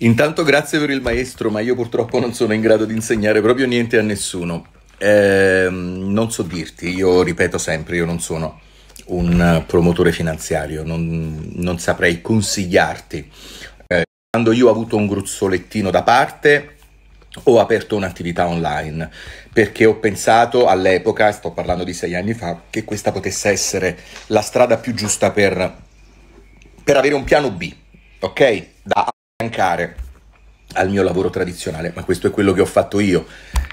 Intanto grazie per il maestro, ma io purtroppo non sono in grado di insegnare proprio niente a nessuno. Eh, non so dirti, io ripeto sempre, io non sono un promotore finanziario, non, non saprei consigliarti. Eh, quando io ho avuto un gruzzolettino da parte, ho aperto un'attività online perché ho pensato all'epoca, sto parlando di sei anni fa, che questa potesse essere la strada più giusta per, per avere un piano B, ok? Da affiancare al mio lavoro tradizionale, ma questo è quello che ho fatto io.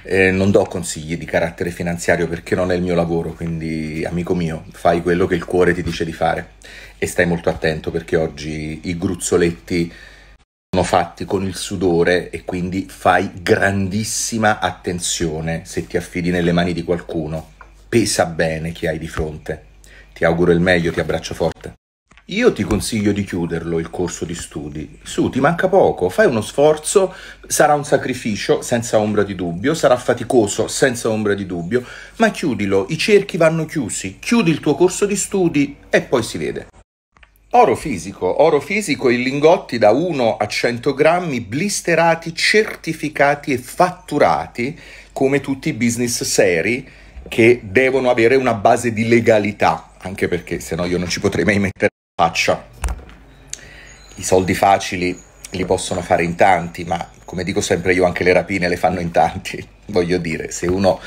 Eh, non do consigli di carattere finanziario perché non è il mio lavoro, quindi amico mio, fai quello che il cuore ti dice di fare e stai molto attento perché oggi i gruzzoletti sono fatti con il sudore e quindi fai grandissima attenzione se ti affidi nelle mani di qualcuno. Pesa bene chi hai di fronte. Ti auguro il meglio, ti abbraccio forte. Io ti consiglio di chiuderlo il corso di studi. Su, ti manca poco, fai uno sforzo, sarà un sacrificio senza ombra di dubbio, sarà faticoso senza ombra di dubbio, ma chiudilo, i cerchi vanno chiusi, chiudi il tuo corso di studi e poi si vede. Oro fisico, oro fisico in lingotti da 1 a 100 grammi blisterati, certificati e fatturati come tutti i business seri che devono avere una base di legalità, anche perché se no io non ci potrei mai mettere faccia. I soldi facili li possono fare in tanti, ma come dico sempre io anche le rapine le fanno in tanti, voglio dire, se uno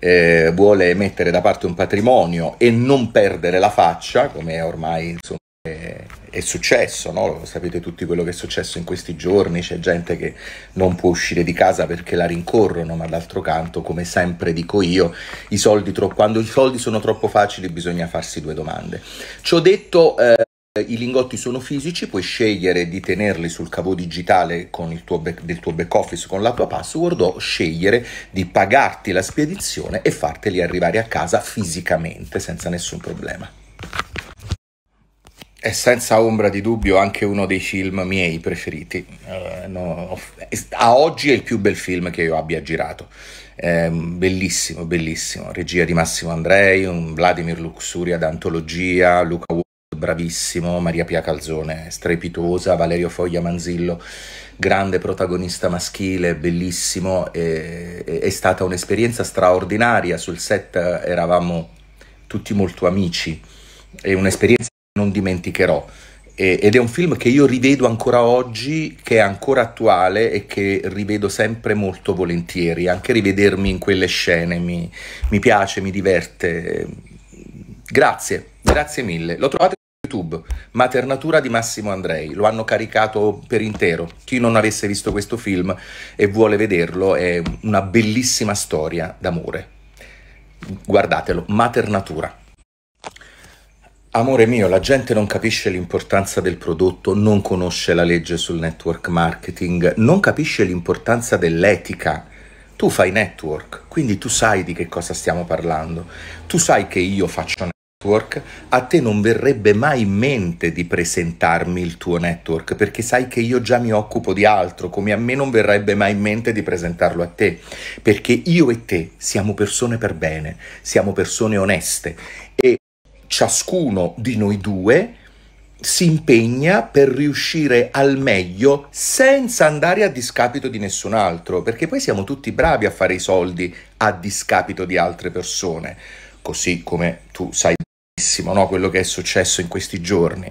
eh, vuole mettere da parte un patrimonio e non perdere la faccia, come ormai insomma, è, è, successo, no? sapete tutti quello che è successo in questi giorni, c'è gente che non può uscire di casa perché la rincorrono, ma d'altro canto, come sempre dico io, i soldi tro- quando i soldi sono troppo facili bisogna farsi due domande. Ciò detto... Eh, eh, I lingotti sono fisici, puoi scegliere di tenerli sul cavo digitale tuo back, del tuo back office con la tua password o scegliere di pagarti la spedizione e farteli arrivare a casa fisicamente senza nessun problema. È senza ombra di dubbio anche uno dei film miei preferiti. Uh, no, a oggi è il più bel film che io abbia girato. Eh, bellissimo, bellissimo. Regia di Massimo Andrei, un Vladimir Luxuria d'antologia, Luca bravissimo, Maria Pia Calzone, strepitosa, Valerio Foglia Manzillo, grande protagonista maschile, bellissimo, e, è stata un'esperienza straordinaria, sul set eravamo tutti molto amici, è un'esperienza che non dimenticherò. E, ed è un film che io rivedo ancora oggi, che è ancora attuale e che rivedo sempre molto volentieri. Anche rivedermi in quelle scene mi, mi piace, mi diverte. Grazie, grazie mille. Lo trovate YouTube, Maternatura di Massimo Andrei, lo hanno caricato per intero. Chi non avesse visto questo film e vuole vederlo è una bellissima storia d'amore. Guardatelo, Maternatura. Amore mio, la gente non capisce l'importanza del prodotto, non conosce la legge sul network marketing, non capisce l'importanza dell'etica. Tu fai network, quindi tu sai di che cosa stiamo parlando, tu sai che io faccio network network, a te non verrebbe mai in mente di presentarmi il tuo network perché sai che io già mi occupo di altro, come a me non verrebbe mai in mente di presentarlo a te, perché io e te siamo persone per bene, siamo persone oneste e ciascuno di noi due si impegna per riuscire al meglio senza andare a discapito di nessun altro, perché poi siamo tutti bravi a fare i soldi a discapito di altre persone, così come tu sai No, quello che è successo in questi giorni.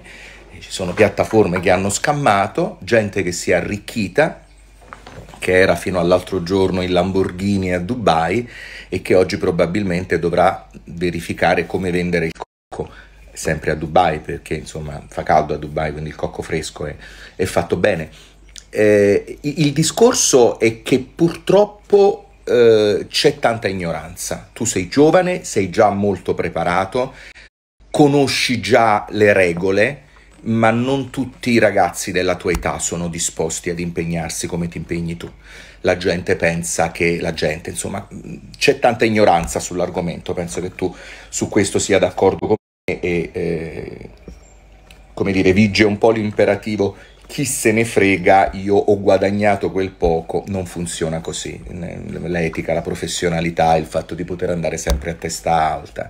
Ci sono piattaforme che hanno scammato, gente che si è arricchita, che era fino all'altro giorno in Lamborghini a Dubai e che oggi probabilmente dovrà verificare come vendere il cocco sempre a Dubai perché insomma fa caldo a Dubai quindi il cocco fresco è, è fatto bene. Eh, il discorso è che purtroppo eh, c'è tanta ignoranza. Tu sei giovane, sei già molto preparato conosci già le regole, ma non tutti i ragazzi della tua età sono disposti ad impegnarsi come ti impegni tu. La gente pensa che la gente, insomma, c'è tanta ignoranza sull'argomento, penso che tu su questo sia d'accordo con me e eh, come dire, vige un po' l'imperativo chi se ne frega, io ho guadagnato quel poco, non funziona così. L'etica, la professionalità, il fatto di poter andare sempre a testa alta.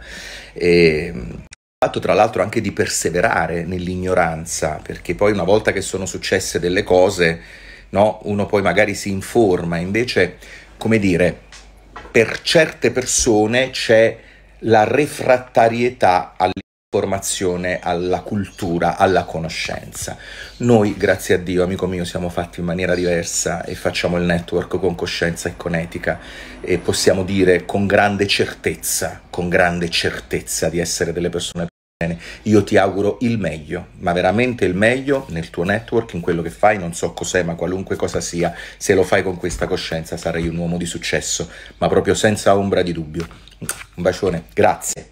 E, ehm, fatto tra l'altro anche di perseverare nell'ignoranza, perché poi una volta che sono successe delle cose, no, uno poi magari si informa, invece, come dire, per certe persone c'è la refrattarietà all'informazione formazione alla cultura, alla conoscenza. Noi, grazie a Dio, amico mio, siamo fatti in maniera diversa e facciamo il network con coscienza e con etica e possiamo dire con grande certezza, con grande certezza di essere delle persone bene. Io ti auguro il meglio, ma veramente il meglio nel tuo network, in quello che fai, non so cos'è, ma qualunque cosa sia, se lo fai con questa coscienza sarai un uomo di successo, ma proprio senza ombra di dubbio. Un bacione, grazie.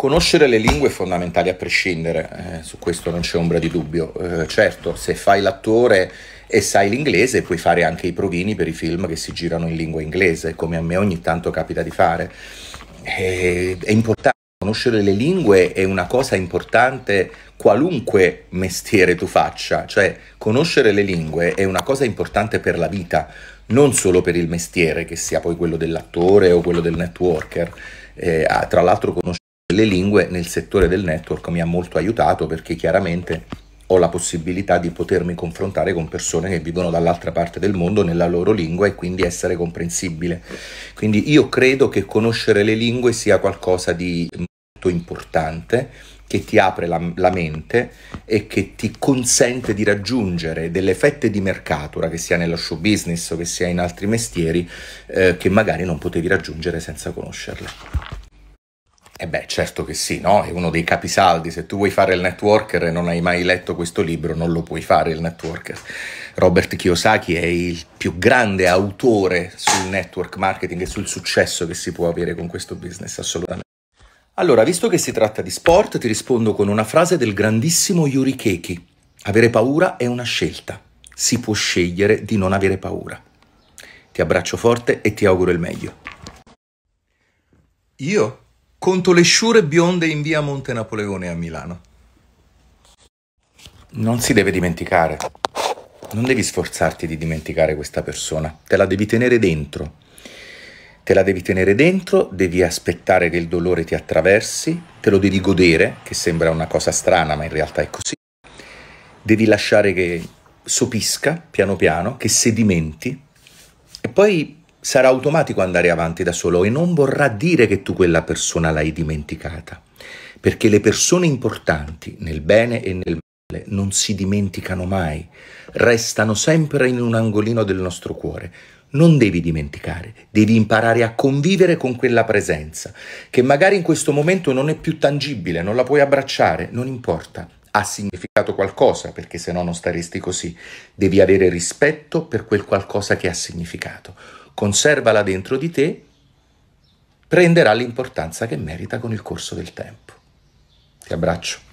Conoscere le lingue è fondamentale a prescindere, eh, su questo non c'è ombra di dubbio. Eh, certo, se fai l'attore e sai l'inglese puoi fare anche i provini per i film che si girano in lingua inglese, come a me ogni tanto capita di fare. Eh, è importante, conoscere le lingue è una cosa importante qualunque mestiere tu faccia, cioè conoscere le lingue è una cosa importante per la vita, non solo per il mestiere, che sia poi quello dell'attore o quello del networker. Eh, tra l'altro conoscere le lingue nel settore del network mi ha molto aiutato perché chiaramente ho la possibilità di potermi confrontare con persone che vivono dall'altra parte del mondo nella loro lingua e quindi essere comprensibile. Quindi io credo che conoscere le lingue sia qualcosa di molto importante che ti apre la, la, mente e che ti consente di raggiungere delle fette di mercato, che sia nello show business o che sia in altri mestieri, eh, che magari non potevi raggiungere senza conoscerle. E eh beh, certo che sì, no? È uno dei capisaldi. Se tu vuoi fare il networker e non hai mai letto questo libro, non lo puoi fare il networker. Robert Kiyosaki è il più grande autore sul network marketing e sul successo che si può avere con questo business, assolutamente. Allora, visto che si tratta di sport, ti rispondo con una frase del grandissimo Yuri Keiki. Avere paura è una scelta. Si può scegliere di non avere paura. Ti abbraccio forte e ti auguro il meglio. Io Conto le sciure bionde in via Monte Napoleone a Milano. Non si deve dimenticare. Non devi sforzarti di dimenticare questa persona, te la devi tenere dentro. Te la devi tenere dentro, devi aspettare che il dolore ti attraversi, te lo devi godere, che sembra una cosa strana, ma in realtà è così. Devi lasciare che sopisca piano piano, che sedimenti e poi sarà automatico andare avanti da solo e non vorrà dire che tu quella persona l'hai dimenticata, perché le persone importanti nel bene e nel male non si dimenticano mai, restano sempre in un angolino del nostro cuore. Non devi dimenticare, devi imparare a convivere con quella presenza, che magari in questo momento non è più tangibile, non la puoi abbracciare, non importa, ha significato qualcosa, perché se no non staresti così. Devi avere rispetto per quel qualcosa che ha significato conservala dentro di te, prenderà l'importanza che merita con il corso del tempo. Ti abbraccio.